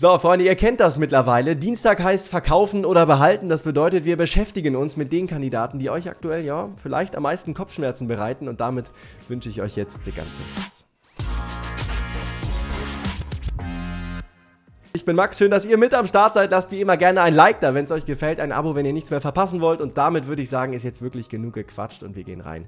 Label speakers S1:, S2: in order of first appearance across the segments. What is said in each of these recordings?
S1: So, Freunde, ihr kennt das mittlerweile. Dienstag heißt verkaufen oder behalten. Das bedeutet, wir beschäftigen uns mit den Kandidaten, die euch aktuell, ja, vielleicht am meisten Kopfschmerzen bereiten. Und damit wünsche ich euch jetzt ganz viel Spaß. Ich bin Max, schön, dass ihr mit am Start seid. Lasst wie immer gerne ein Like da, wenn es euch gefällt, ein Abo, wenn ihr nichts mehr verpassen wollt. Und damit würde ich sagen, ist jetzt wirklich genug gequatscht und wir gehen rein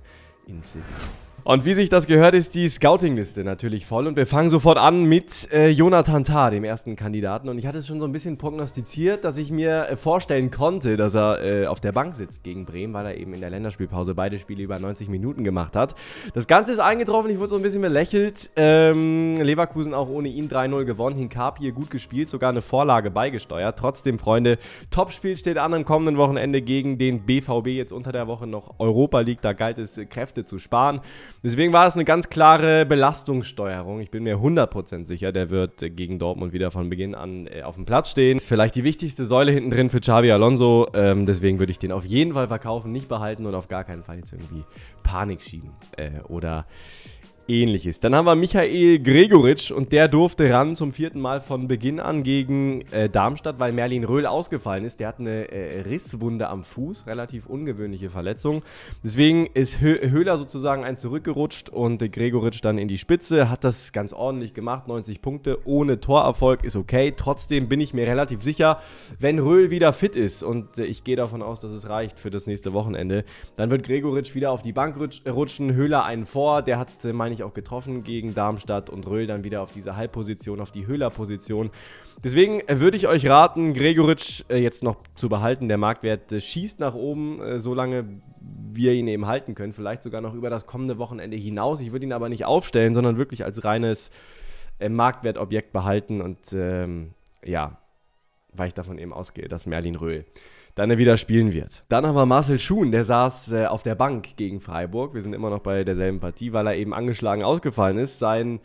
S1: ins Video. Und wie sich das gehört, ist die Scouting-Liste natürlich voll. Und wir fangen sofort an mit äh, Jonathan Tah, dem ersten Kandidaten. Und ich hatte es schon so ein bisschen prognostiziert, dass ich mir äh, vorstellen konnte, dass er äh, auf der Bank sitzt gegen Bremen, weil er eben in der Länderspielpause beide Spiele über 90 Minuten gemacht hat. Das Ganze ist eingetroffen, ich wurde so ein bisschen belächelt. Ähm, Leverkusen auch ohne ihn 3-0 gewonnen. hier gut gespielt, sogar eine Vorlage beigesteuert. Trotzdem, Freunde, Topspiel steht an am kommenden Wochenende gegen den BVB. Jetzt unter der Woche noch Europa League, da galt es, äh, Kräfte zu sparen. Deswegen war es eine ganz klare Belastungssteuerung. Ich bin mir 100% sicher, der wird gegen Dortmund wieder von Beginn an äh, auf dem Platz stehen. Ist vielleicht die wichtigste Säule hinten drin für Xavi Alonso. Ähm, deswegen würde ich den auf jeden Fall verkaufen, nicht behalten und auf gar keinen Fall jetzt irgendwie Panik schieben äh, oder ähnliches. Dann haben wir Michael Gregoritsch und der durfte ran zum vierten Mal von Beginn an gegen äh, Darmstadt, weil Merlin Röhl ausgefallen ist. Der hat eine äh, Risswunde am Fuß, relativ ungewöhnliche Verletzung. Deswegen ist Höhler sozusagen ein zurückgerutscht und äh, Gregoritsch dann in die Spitze, hat das ganz ordentlich gemacht, 90 Punkte ohne Torerfolg ist okay. Trotzdem bin ich mir relativ sicher, wenn Röhl wieder fit ist und äh, ich gehe davon aus, dass es reicht für das nächste Wochenende, dann wird Gregoritsch wieder auf die Bank rutschen, Höhler einen vor, der hat äh, meine eigentlich auch getroffen gegen Darmstadt und Röhl dann wieder auf diese Halbposition, auf die Höhler-Position. Deswegen äh, würde ich euch raten, Gregoritsch äh, jetzt noch zu behalten. Der Marktwert äh, schießt nach oben, solange wir ihn eben halten können. Vielleicht sogar noch über das kommende Wochenende hinaus. Ich würde ihn aber nicht aufstellen, sondern wirklich als reines Marktwertobjekt behalten und ähm, ja, weil ich davon eben ausgehe, dass Merlin Röhl dann er wieder spielen wird. Dann haben wir Marcel Schuhn, der saß äh, auf der Bank gegen Freiburg. Wir sind immer noch bei derselben Partie, weil er eben angeschlagen ausgefallen ist. Sein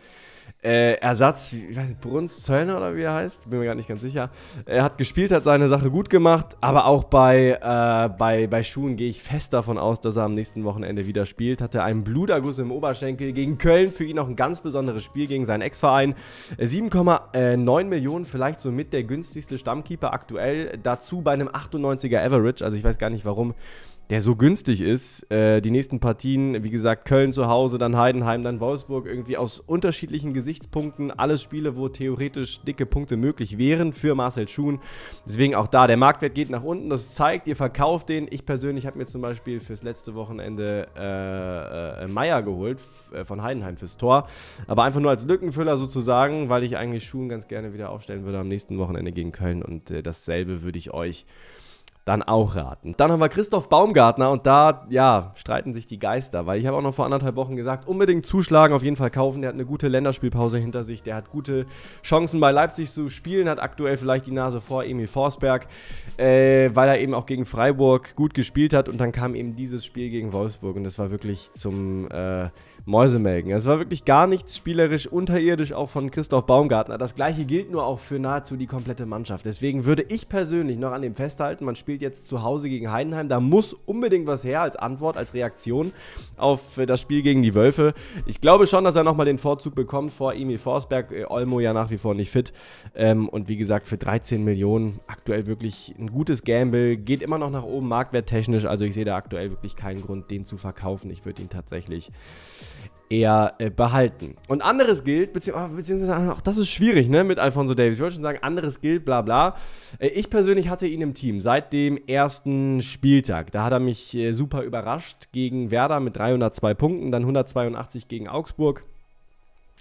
S1: äh, Ersatz, ich weiß nicht, Bruns Zöllner oder wie er heißt, bin mir gar nicht ganz sicher. Er hat gespielt, hat seine Sache gut gemacht, aber auch bei, äh, bei, bei Schuhen gehe ich fest davon aus, dass er am nächsten Wochenende wieder spielt. Hatte einen Bluterguss im Oberschenkel gegen Köln, für ihn auch ein ganz besonderes Spiel gegen seinen Ex-Verein. 7,9 äh, Millionen, vielleicht somit der günstigste Stammkeeper aktuell, dazu bei einem 98er Average, also ich weiß gar nicht warum der so günstig ist. Äh, die nächsten Partien, wie gesagt, Köln zu Hause, dann Heidenheim, dann Wolfsburg, irgendwie aus unterschiedlichen Gesichtspunkten. Alles Spiele, wo theoretisch dicke Punkte möglich wären für Marcel Schuhn. Deswegen auch da, der Marktwert geht nach unten, das zeigt, ihr verkauft den. Ich persönlich habe mir zum Beispiel fürs letzte Wochenende äh, äh, Meier geholt äh, von Heidenheim fürs Tor. Aber einfach nur als Lückenfüller sozusagen, weil ich eigentlich Schuhn ganz gerne wieder aufstellen würde am nächsten Wochenende gegen Köln. Und äh, dasselbe würde ich euch dann auch raten. Dann haben wir Christoph Baumgartner und da, ja, streiten sich die Geister, weil ich habe auch noch vor anderthalb Wochen gesagt, unbedingt zuschlagen, auf jeden Fall kaufen. Der hat eine gute Länderspielpause hinter sich, der hat gute Chancen bei Leipzig zu spielen, hat aktuell vielleicht die Nase vor Emil Forsberg, äh, weil er eben auch gegen Freiburg gut gespielt hat und dann kam eben dieses Spiel gegen Wolfsburg und das war wirklich zum äh, Mäusemelken. Es war wirklich gar nichts spielerisch unterirdisch auch von Christoph Baumgartner. Das gleiche gilt nur auch für nahezu die komplette Mannschaft. Deswegen würde ich persönlich noch an dem festhalten, man spielt spielt jetzt zu Hause gegen Heidenheim. Da muss unbedingt was her als Antwort, als Reaktion auf äh, das Spiel gegen die Wölfe. Ich glaube schon, dass er nochmal den Vorzug bekommt vor Emil Forsberg. Äh, Olmo ja nach wie vor nicht fit. Ähm, und wie gesagt, für 13 Millionen aktuell wirklich ein gutes Gamble. Geht immer noch nach oben, marktwerttechnisch. Also ich sehe da aktuell wirklich keinen Grund, den zu verkaufen. Ich würde ihn tatsächlich eher äh, behalten. Und anderes gilt, ah, beziehungsweise ah, auch das ist schwierig, ne, mit Alfonso Davis. Ich wollte schon sagen, anderes gilt, bla bla. Äh, ich persönlich hatte ihn im Team seit dem ersten Spieltag. Da hat er mich äh, super überrascht gegen Werder mit 302 Punkten, dann 182 gegen Augsburg.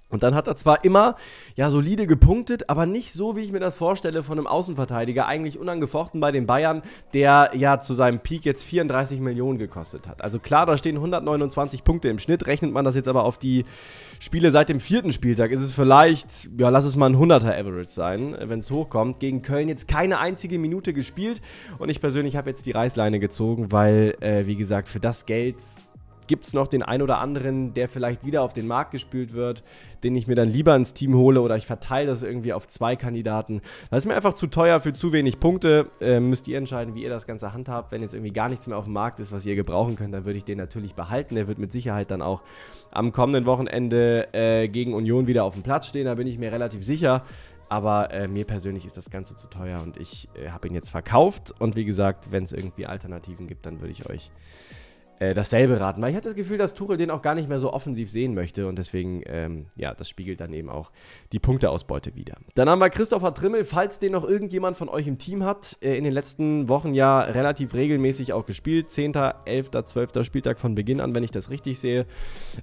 S1: Und dann hat er zwar immer ja solide gepunktet, aber nicht so, wie ich mir das vorstelle von einem Außenverteidiger, eigentlich unangefochten bei den Bayern, der ja zu seinem Peak jetzt 34 Millionen gekostet hat. Also klar, da stehen 129 Punkte im Schnitt, rechnet man das jetzt aber auf die Spiele seit dem vierten Spieltag, ist es vielleicht, ja, lass es mal ein 100er Average sein, wenn es hochkommt. Gegen Köln jetzt keine einzige Minute gespielt und ich persönlich habe jetzt die Reißleine gezogen, weil äh, wie gesagt, für das Geld gibt es noch den einen oder anderen, der vielleicht wieder auf den Markt gespült wird, den ich mir dann lieber ins Team hole oder ich verteile das irgendwie auf zwei Kandidaten. Das ist mir einfach zu teuer für zu wenig Punkte. Ähm, müsst ihr entscheiden, wie ihr das Ganze handhabt. Wenn jetzt irgendwie gar nichts mehr auf dem Markt ist, was ihr gebrauchen könnt, dann würde ich den natürlich behalten. Der wird mit Sicherheit dann auch am kommenden Wochenende äh, gegen Union wieder auf dem Platz stehen. Da bin ich mir relativ sicher. Aber äh, mir persönlich ist das Ganze zu teuer und ich äh, habe ihn jetzt verkauft. Und wie gesagt, wenn es irgendwie Alternativen gibt, dann würde ich euch äh, dasselbe raten. Weil ich hatte das Gefühl, dass Tuchel den auch gar nicht mehr so offensiv sehen möchte und deswegen, ähm, ja, das spiegelt dann eben auch die Punkteausbeute wieder. Dann haben wir Christopher Trimmel, falls den noch irgendjemand von euch im Team hat, äh, in den letzten Wochen ja relativ regelmäßig auch gespielt. 10., 11., 12. Spieltag von Beginn an, wenn ich das richtig sehe.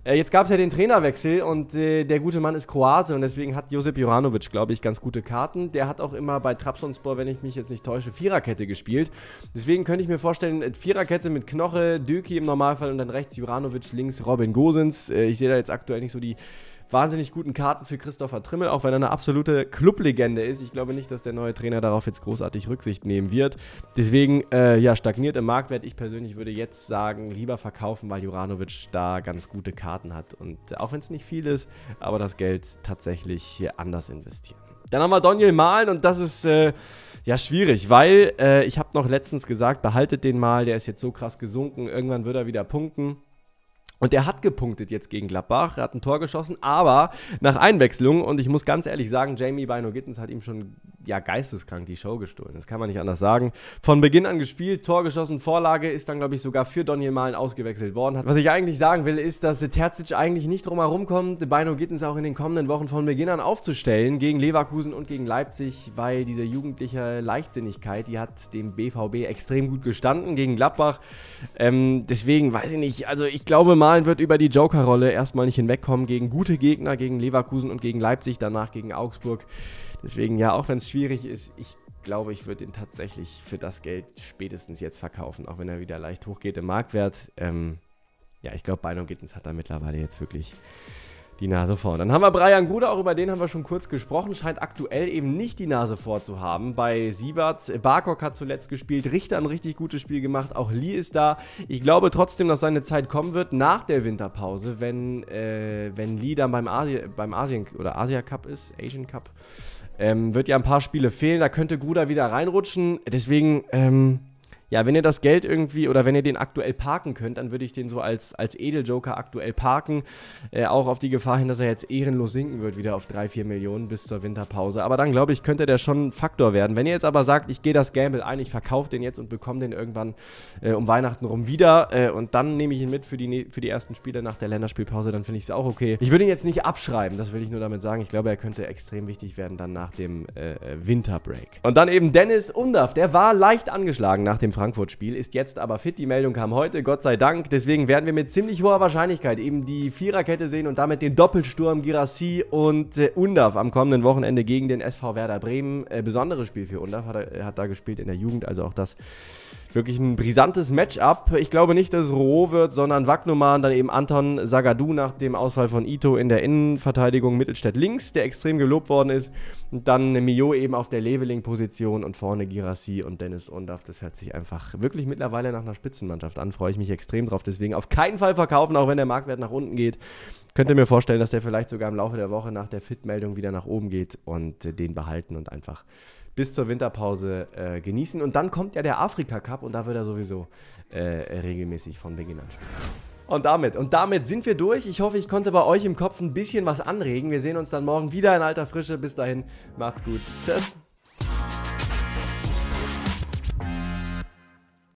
S1: Äh, jetzt gab es ja den Trainerwechsel und äh, der gute Mann ist Kroate und deswegen hat Josep Juranovic, glaube ich, ganz gute Karten. Der hat auch immer bei Trabzonspor, wenn ich mich jetzt nicht täusche, Viererkette gespielt. Deswegen könnte ich mir vorstellen, äh, Viererkette mit Knoche, Döki im Normalfall und dann rechts Juranovic, links Robin Gosens. Äh, ich sehe da jetzt aktuell nicht so die wahnsinnig guten Karten für Christopher Trimmel, auch wenn er eine absolute Clublegende ist. Ich glaube nicht, dass der neue Trainer darauf jetzt großartig Rücksicht nehmen wird. Deswegen, äh, ja, stagniert im Marktwert. Ich persönlich würde jetzt sagen, lieber verkaufen, weil Juranovic da ganz gute Karten hat. Und äh, auch wenn es nicht viel ist, aber das Geld tatsächlich anders investieren. Dann haben wir Daniel Malen und das ist äh, ja schwierig, weil äh, ich habe noch letztens gesagt, behaltet den mal, der ist jetzt so krass gesunken, irgendwann wird er wieder punkten. Und er hat gepunktet jetzt gegen Gladbach, er hat ein Tor geschossen, aber nach Einwechslung und ich muss ganz ehrlich sagen, Jamie Bino Gittens hat ihm schon ja geisteskrank die Show gestohlen. Das kann man nicht anders sagen. Von Beginn an gespielt, Tor geschossen, Vorlage ist dann, glaube ich, sogar für Daniel Malen ausgewechselt worden. Was ich eigentlich sagen will, ist, dass Terzic eigentlich nicht drum herum kommt, Beino Gittens auch in den kommenden Wochen von Beginn an aufzustellen gegen Leverkusen und gegen Leipzig, weil diese jugendliche Leichtsinnigkeit, die hat dem BVB extrem gut gestanden gegen Gladbach. Ähm, deswegen weiß ich nicht, also ich glaube, Malen wird über die Joker-Rolle erstmal nicht hinwegkommen gegen gute Gegner, gegen Leverkusen und gegen Leipzig, danach gegen Augsburg. Deswegen ja, auch wenn es schwierig ist, ich glaube, ich würde ihn tatsächlich für das Geld spätestens jetzt verkaufen, auch wenn er wieder leicht hochgeht im Marktwert. Ähm, ja, ich glaube, Beinum Gittens hat da mittlerweile jetzt wirklich die Nase vor. Dann haben wir Brian Gruder, auch über den haben wir schon kurz gesprochen, scheint aktuell eben nicht die Nase vorzuhaben. Bei Sieberts, Barkok hat zuletzt gespielt, Richter ein richtig gutes Spiel gemacht, auch Lee ist da. Ich glaube trotzdem, dass seine Zeit kommen wird nach der Winterpause, wenn, äh, wenn Lee dann beim, Asi beim Asien oder Asia Cup ist, Asian Cup. Ähm, wird ja ein paar Spiele fehlen, da könnte Gruder wieder reinrutschen. Deswegen, ähm, ja, wenn ihr das Geld irgendwie oder wenn ihr den aktuell parken könnt, dann würde ich den so als, als Edeljoker aktuell parken. Äh, auch auf die Gefahr hin, dass er jetzt ehrenlos sinken wird, wieder auf 3, 4 Millionen bis zur Winterpause. Aber dann, glaube ich, könnte der schon ein Faktor werden. Wenn ihr jetzt aber sagt, ich gehe das Gamble ein, ich verkaufe den jetzt und bekomme den irgendwann äh, um Weihnachten rum wieder äh, und dann nehme ich ihn mit für die, ne, für die ersten Spiele nach der Länderspielpause, dann finde ich es auch okay. Ich würde ihn jetzt nicht abschreiben, das will ich nur damit sagen. Ich glaube, er könnte extrem wichtig werden dann nach dem äh, äh, Winterbreak. Und dann eben Dennis Undaf, der war leicht angeschlagen nach dem Franz Frankfurt-Spiel, ist jetzt aber fit. Die Meldung kam heute, Gott sei Dank. Deswegen werden wir mit ziemlich hoher Wahrscheinlichkeit eben die Viererkette sehen und damit den Doppelsturm Girassi und äh, Undav am kommenden Wochenende gegen den SV Werder Bremen. Äh, besonderes Spiel für Undav, hat, er, äh, hat da gespielt in der Jugend, also auch das wirklich ein brisantes Matchup. Ich glaube nicht, dass es Roh wird, sondern Wagnumann, dann eben Anton Sagadou nach dem Ausfall von Ito in der Innenverteidigung Mittelstädt links, der extrem gelobt worden ist. Und dann Mio eben auf der Leveling-Position und vorne Girassi und Dennis Undaf. Das hört sich einfach einfach wirklich mittlerweile nach einer Spitzenmannschaft an. Freue ich mich extrem drauf. Deswegen auf keinen Fall verkaufen, auch wenn der Marktwert nach unten geht. Könnt ihr mir vorstellen, dass der vielleicht sogar im Laufe der Woche nach der Fit-Meldung wieder nach oben geht und äh, den behalten und einfach bis zur Winterpause äh, genießen. Und dann kommt ja der Afrika Cup und da wird er sowieso äh, regelmäßig von Beginn an spielen. Und damit, und damit sind wir durch. Ich hoffe, ich konnte bei euch im Kopf ein bisschen was anregen. Wir sehen uns dann morgen wieder in alter Frische. Bis dahin, macht's gut. Tschüss.